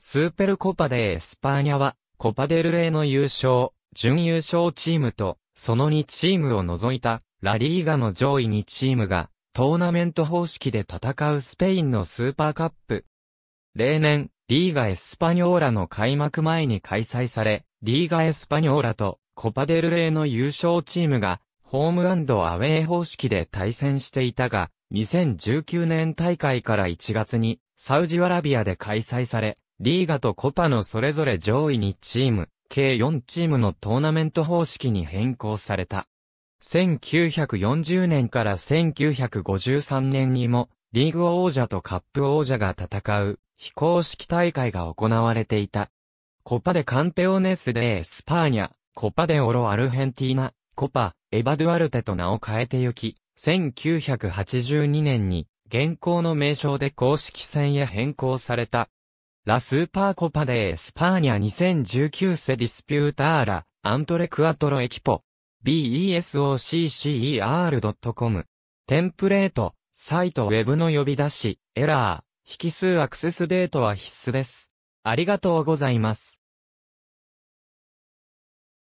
スーペルコパデエスパーニャは、コパデルレーの優勝、準優勝チームと、その2チームを除いた、ラリーガの上位2チームが、トーナメント方式で戦うスペインのスーパーカップ。例年、リーガエスパニョーラの開幕前に開催され、リーガエスパニョーラとコパデルレーの優勝チームが、ホームアウェイ方式で対戦していたが、2019年大会から1月に、サウジアラビアで開催され、リーガとコパのそれぞれ上位2チーム、計4チームのトーナメント方式に変更された。1940年から1953年にも、リーグ王者とカップ王者が戦う、非公式大会が行われていた。コパでカンペオネスでエスパーニャ、コパでオロアルヘンティーナ、コパ、エバドゥアルテと名を変えてゆき、1982年に現行の名称で公式戦へ変更された。ラスーパーコパデースパーニャ2019セディスピューターラ、アントレクアトロエキポ、besoccer.com。テンプレート、サイトウェブの呼び出し、エラー、引数アクセスデートは必須です。ありがとうございます。